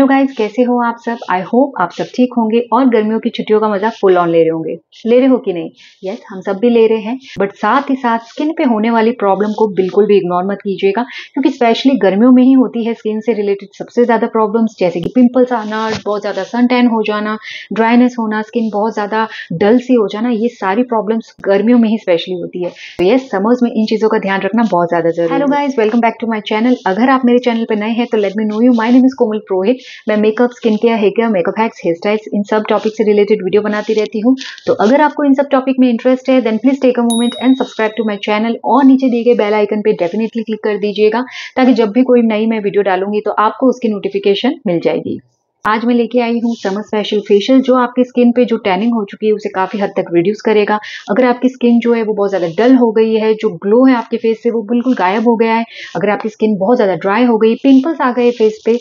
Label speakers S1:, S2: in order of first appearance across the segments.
S1: hello guys कैसे हो आप सब आई होप आप सब ठीक होंगे और गर्मियों की छुट्टियों का मजा फुल ऑन ले रहे होंगे ले रहे हो कि नहीं यस yes, हम सब भी ले रहे हैं बट साथ ही साथ स्किन पे होने वाली प्रॉब्लम को बिल्कुल भी इग्नोर मत कीजिएगा क्योंकि स्पेशली गर्मियों में ही होती है स्किन से रिलेटेड सबसे ज़्यादा प्रॉब्लम्स जैसे कि पिम्पल्स आना बहुत ज़्यादा सन टैन हो जाना ड्राइनेस होना स्किन बहुत ज़्यादा डल सी हो जाना ये सारी प्रॉब्लम्स गर्मियों में ही स्पेशली होती है तो यस समर्स में इन चीज़ों का ध्यान रखना बहुत ज़्यादा जरूरी hello guys welcome back to my channel अगर आप मेरे चैनल पर नए हैं तो let me know you my name is Komal Prohit मैं makeup skin care hair care makeup hacks hair styles इन सब टॉपिक से रिलेटेड वीडियो बनाती रहती हूँ तो अगर आपको इन सब टॉपिक में इंटरेस्ट है then please take a moment and subscribe to my channel और नीचे दिए गए बेल आइकन पर डेफिनेटली क्लिक कर दीजिएगा ताकि जब भी कोई नई मैं वीडियो डालूंगी तो आपको उसकी नोटिफिकेशन मिल जाएगी आज मैं लेके आई हूँ समर स्पेशल फेशियल जो आपकी स्किन पे जो टैनिंग हो चुकी है उसे काफ़ी हद तक रिड्यूस करेगा अगर आपकी स्किन जो है वो बहुत ज़्यादा डल हो गई है जो ग्लो है आपके फेस से वो बिल्कुल गायब हो गया है अगर आपकी स्किन बहुत ज़्यादा ड्राई हो गई पिंपल्स आ गए फेस पे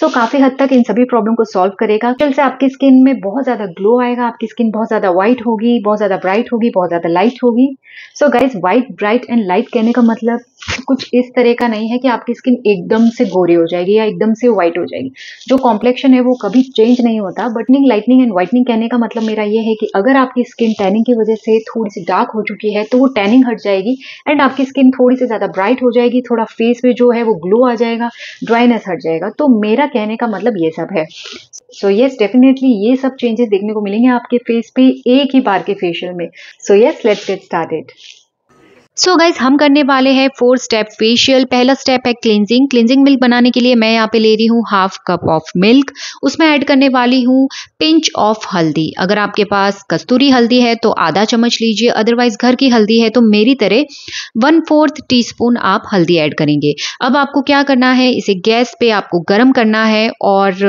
S1: सो so, काफी हद तक इन सभी प्रॉब्लम को सॉल्व करेगा कल से आपकी स्किन में बहुत ज्यादा ग्लो आएगा आपकी स्किन बहुत ज्यादा व्हाइट होगी बहुत ज्यादा ब्राइट होगी बहुत ज्यादा लाइट होगी so guys white bright and light कहने का मतलब कुछ इस तरह का नहीं है कि आपकी स्किन एकदम से गोरी हो जाएगी या एकदम से व्हाइट हो जाएगी जो कॉम्प्लेक्शन है वो कभी चेंज नहीं होता बटनिंग लाइटनिंग एंड व्हाइटनिंग कहने का मतलब मेरा ये है कि अगर आपकी स्किन टैनिंग की वजह से थोड़ी सी डार्क हो चुकी है तो वो टैनिंग हट जाएगी एंड आपकी स्किन थोड़ी सी ज़्यादा ब्राइट हो जाएगी थोड़ा फेस पे जो है वो ग्लो आ जाएगा ड्राइनेस हट जाएगा तो मेरा कहने का मतलब ये सब है सो येस डेफिनेटली ये सब चेंजेस देखने को मिलेंगे आपके फेस पे एक ही बार के फेशियल में so yes let's get start so so guys हम करने वाले हैं फोर स्टेप फेशियल पहला स्टेप है क्लिनजिंग क्लिनजिंग मिल्क बनाने के लिए मैं यहाँ पे ले रही हूँ हाफ कप ऑफ मिल्क उसमें ऐड करने वाली हूँ पिंच ऑफ हल्दी अगर आपके पास कस्तूरी हल्दी है तो आधा चम्मच लीजिए अदरवाइज घर की हल्दी है तो मेरी तरह वन फोर्थ टी आप हल्दी ऐड करेंगे अब आपको क्या करना है इसे गैस पे आपको गर्म करना है और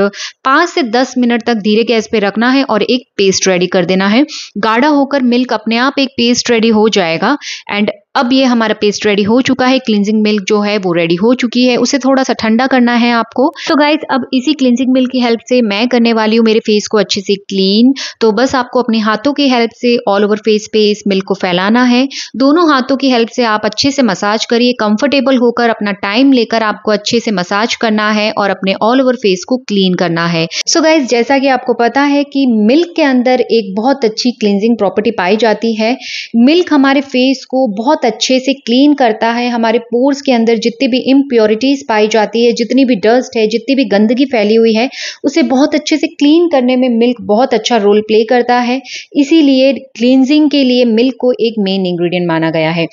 S1: पाँच से दस मिनट तक धीरे गैस पे रखना है और एक पेस्ट रेडी कर देना है गाढ़ा होकर मिल्क अपने आप एक पेस्ट रेडी हो जाएगा एंड अब ये हमारा पेस्ट रेडी हो चुका है क्लिनजिंग मिल्क जो है वो रेडी हो चुकी है उसे थोड़ा सा ठंडा करना है आपको तो गाइज अब इसी क्लिनजिंग मिल्क की हेल्प से मैं करने वाली हूँ मेरे फेस को अच्छे से क्लीन तो बस आपको अपने हाथों की हेल्प से ऑल ओवर फेस पे इस मिल्क को फैलाना है दोनों हाथों की हेल्प से आप अच्छे से मसाज करिए कंफर्टेबल होकर अपना टाइम लेकर आपको अच्छे से मसाज करना है और अपने ऑल ओवर फेस को क्लीन करना है सो so गाइज जैसा कि आपको पता है कि मिल्क के अंदर एक बहुत अच्छी क्लिनजिंग प्रॉपर्टी पाई जाती है मिल्क हमारे फेस को बहुत अच्छे से क्लीन करता है हमारे पोर्स के अंदर जितनी भी इम्प्योरिटीज़ पाई जाती है जितनी भी डस्ट है जितनी भी गंदगी फैली हुई है उसे बहुत अच्छे से क्लीन करने में मिल्क बहुत अच्छा रोल प्ले करता है इसीलिए क्लिनजिंग के लिए मिल्क को एक मेन इंग्रेडिएंट माना गया है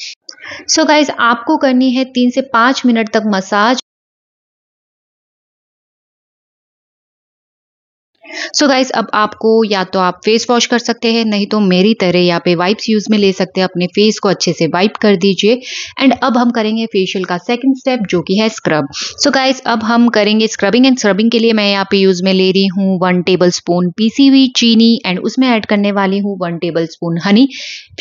S1: सो so गाइज आपको करनी है तीन से पाँच मिनट तक मसाज सो so गाइज अब आपको या तो आप फेस वॉश कर सकते हैं नहीं तो मेरी तरह यहाँ पे वाइप्स यूज में ले सकते हैं अपने फेस को अच्छे से वाइप कर दीजिए एंड अब हम करेंगे फेशियल का सेकंड स्टेप जो कि है स्क्रब सो so गाइज अब हम करेंगे स्क्रबिंग एंड स्क्रबिंग के लिए मैं यहाँ पे यूज में ले रही हूँ वन टेबल स्पून पीसी चीनी एंड उसमें ऐड करने वाली हूँ one tablespoon honey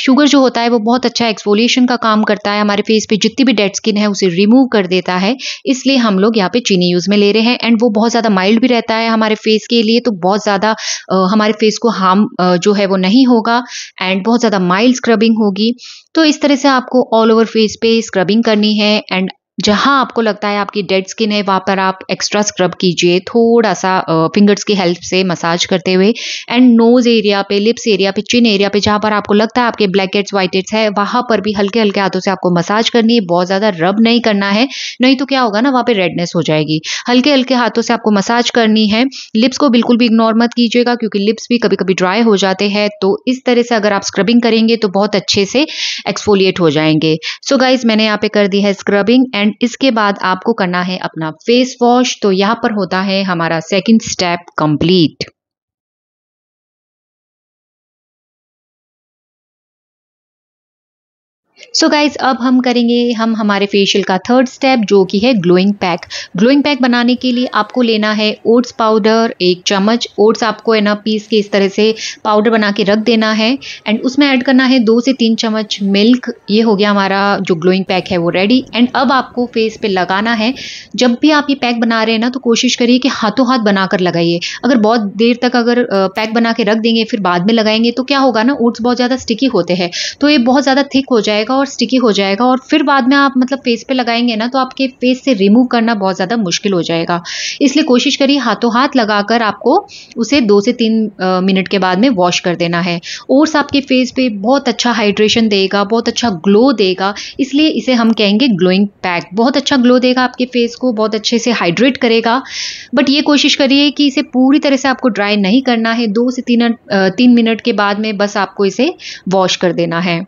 S1: sugar जो होता है वो बहुत अच्छा एक्सफोलिएशन का काम करता है हमारे फेस पे जितनी भी डेड स्किन है उसे रिमूव कर देता है इसलिए हम लोग यहाँ पे चीनी यूज में ले रहे हैं एंड वो बहुत ज्यादा माइल्ड भी रहता है हमारे फेस के लिए तो बहुत ज़्यादा हमारे फेस को हार्म जो है वो नहीं होगा एंड बहुत ज़्यादा माइल्ड स्क्रबिंग होगी तो इस तरह से आपको ऑल ओवर फेस पे स्क्रबिंग करनी है एंड जहां आपको लगता है आपकी डेड स्किन है वहां पर आप एक्स्ट्रा स्क्रब कीजिए थोड़ा सा फिंगर्स की हेल्प से मसाज करते हुए एंड नोज एरिया पे लिप्स एरिया पे चिन एरिया पे जहां पर आपको लगता है आपके ब्लैक हेड्स व्हाइट हेड्स है वहां पर भी हल्के हल्के हाथों से आपको मसाज करनी है बहुत ज्यादा रब नहीं करना है नहीं तो क्या होगा ना वहां पर रेडनेस हो जाएगी हल्के हल्के हाथों से आपको मसाज करनी है लिप्स को बिल्कुल भी इग्नोर मत कीजिएगा क्योंकि लिप्स भी कभी कभी ड्राई हो जाते हैं तो इस तरह से अगर आप स्क्रबिंग करेंगे तो बहुत अच्छे से एक्सफोलिएट हो जाएंगे सो गाइज मैंने यहाँ पे कर दी है स्क्रबिंग एंड एंड इसके बाद आपको करना है अपना फेस वॉश तो यहाँ पर होता है हमारा second step complete so so guys अब हम करेंगे हम हमारे फेशियल का थर्ड स्टेप जो कि है ग्लोइंग पैक ग्लोइंग पैक बनाने के लिए आपको लेना है ओट्स पाउडर एक चम्मच ओट्स आपको है ना पीस के इस तरह से पाउडर बना के रख देना है एंड उसमें ऐड करना है दो से तीन चम्मच मिल्क ये हो गया हमारा जो ग्लोइंग पैक है वो रेडी एंड अब आपको फेस पे लगाना है जब भी आप ये पैक बना रहे हैं ना तो कोशिश करिए कि हाथों हाथ बनाकर लगाइए अगर बहुत देर तक अगर पैक बना के रख देंगे फिर बाद में लगाएंगे तो क्या होगा ना ओट्स बहुत ज़्यादा स्टिकी होते हैं तो ये बहुत ज़्यादा थिक हो जाएगा और स्टिकी हो जाएगा और फिर बाद में आप मतलब फेस पे लगाएंगे ना तो आपके फेस से रिमूव करना बहुत ज़्यादा मुश्किल हो जाएगा इसलिए कोशिश करिए हाथों हाथ लगाकर आपको उसे दो से तीन मिनट के बाद में वॉश कर देना है ओट्स आपके फेस पे बहुत अच्छा हाइड्रेशन देगा बहुत अच्छा ग्लो देगा इसलिए इसे हम कहेंगे ग्लोइंग पैक बहुत अच्छा ग्लो देगा आपके फेस को बहुत अच्छे से हाइड्रेट करेगा बट ये कोशिश करिए कि इसे पूरी तरह से आपको ड्राई नहीं करना है दो से तीन तीन मिनट के बाद में बस आपको इसे वॉश कर देना है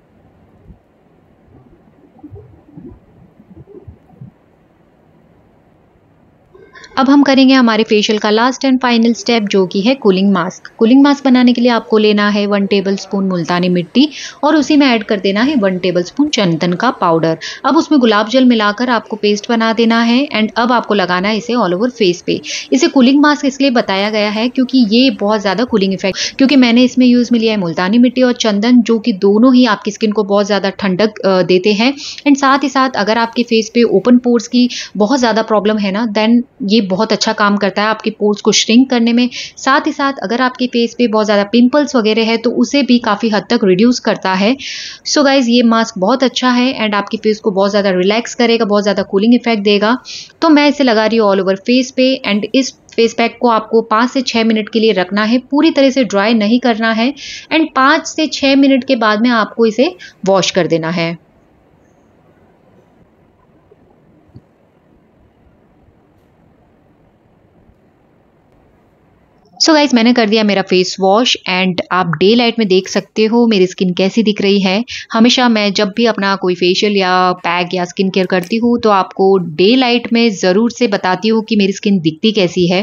S1: अब हम करेंगे हमारे फेशियल का लास्ट एंड फाइनल स्टेप जो कि है कूलिंग मास्क कूलिंग मास्क बनाने के लिए आपको लेना है वन टेबल स्पून मुल्तानी मिट्टी और उसी में ऐड कर देना है वन टेबल स्पून चंदन का पाउडर अब उसमें गुलाब जल मिलाकर आपको पेस्ट बना देना है एंड अब आपको लगाना है इसे ऑल ओवर फेस पे इसे कूलिंग मास्क इसलिए बताया गया है क्योंकि ये बहुत ज़्यादा कूलिंग इफेक्ट क्योंकि मैंने इसमें यूज़ में लिया है मुल्तानी मिट्टी और चंदन जो कि दोनों ही आपकी स्किन को बहुत ज़्यादा ठंडक देते हैं एंड साथ ही साथ अगर आपके फेस पे ओपन पोर्स की बहुत ज़्यादा प्रॉब्लम है ना देन ये बहुत अच्छा काम करता है आपके पोर्स को श्रिंक करने में साथ ही साथ अगर आपके फेस पे बहुत ज़्यादा पिंपल्स वगैरह है तो उसे भी काफ़ी हद तक रिड्यूस करता है सो so गाइज़ ये मास्क बहुत अच्छा है एंड आपके फेस को बहुत ज़्यादा रिलैक्स करेगा बहुत ज़्यादा कूलिंग इफेक्ट देगा तो मैं इसे लगा रही हूँ ऑल ओवर फेस पे एंड इस फेस पैक को आपको पाँच से छः मिनट के लिए रखना है पूरी तरह से ड्राई नहीं करना है एंड पाँच से छः मिनट के बाद में आपको इसे वॉश कर देना है सो so गाइज मैंने कर दिया मेरा फेस वॉश एंड आप डे लाइट में देख सकते हो मेरी स्किन कैसी दिख रही है हमेशा मैं जब भी अपना कोई फेशियल या पैक या स्किन केयर करती हूँ तो आपको डे लाइट में ज़रूर से बताती हूँ कि मेरी स्किन दिखती कैसी है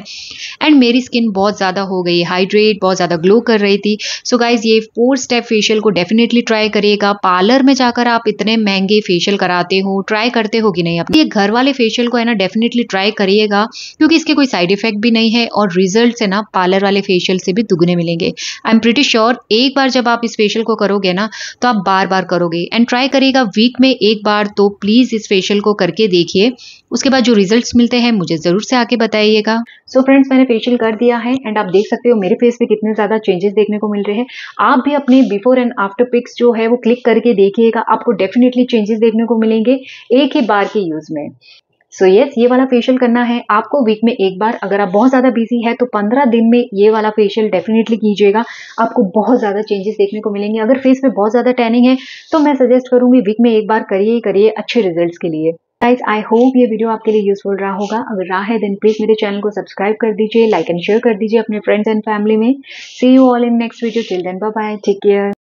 S1: एंड मेरी स्किन बहुत ज़्यादा हो गई हाइड्रेट बहुत ज़्यादा ग्लो कर रही थी सो so गाइज़ ये फोर स्टेप फेशियल को डेफिनेटली ट्राई करिएगा पार्लर में जाकर आप इतने महंगे फेशियल कराते हो ट्राई करते हो कि नहीं अपने ये घर वाले फेशियल को है ना डेफिनेटली ट्राई करिएगा क्योंकि इसके कोई साइड इफेक्ट भी नहीं है और रिजल्ट है ना पार्लर वाले फेशियल से भी दुगने मिलेंगे आई एम प्रिटी श्योर एक बार जब आप इस फेशियल को करोगे ना तो आप बार बार करोगे एंड ट्राई करिएगा वीक में एक बार तो प्लीज़ इस फेशियल को करके देखिए उसके बाद जो रिजल्ट्स मिलते हैं मुझे ज़रूर से आके बताइएगा सो फ्रेंड्स मैंने फेशियल कर दिया है एंड आप देख सकते हो मेरे फेस पे कितने ज़्यादा चेंजेस देखने को मिल रहे हैं आप भी अपने बिफोर एंड आफ्टर पिक्स जो है वो क्लिक करके देखिएगा आपको डेफिनेटली चेंजेस देखने को मिलेंगे एक ही बार के यूज़ में सो so यस yes, ये वाला फेशियल करना है आपको वीक में एक बार अगर आप बहुत ज़्यादा बिजी है तो पंद्रह दिन में ये वाला फेशियल डेफिनेटली कीजिएगा आपको बहुत ज़्यादा चेंजेस देखने को मिलेंगे अगर फेस पे बहुत ज़्यादा टैनिंग है तो मैं सजेस्ट करूँगी वीक में एक बार करिए ही करिए अच्छे रिजल्ट्स के लिए गाइज आई होप ये वीडियो आपके लिए यूजफुल रहा होगा अगर रहा है देन प्लीज मेरे चैनल को सब्सक्राइब कर दीजिए लाइक एंड शेयर कर दीजिए अपने फ्रेंड्स एंड फैमिली में see you all in next video children bye take care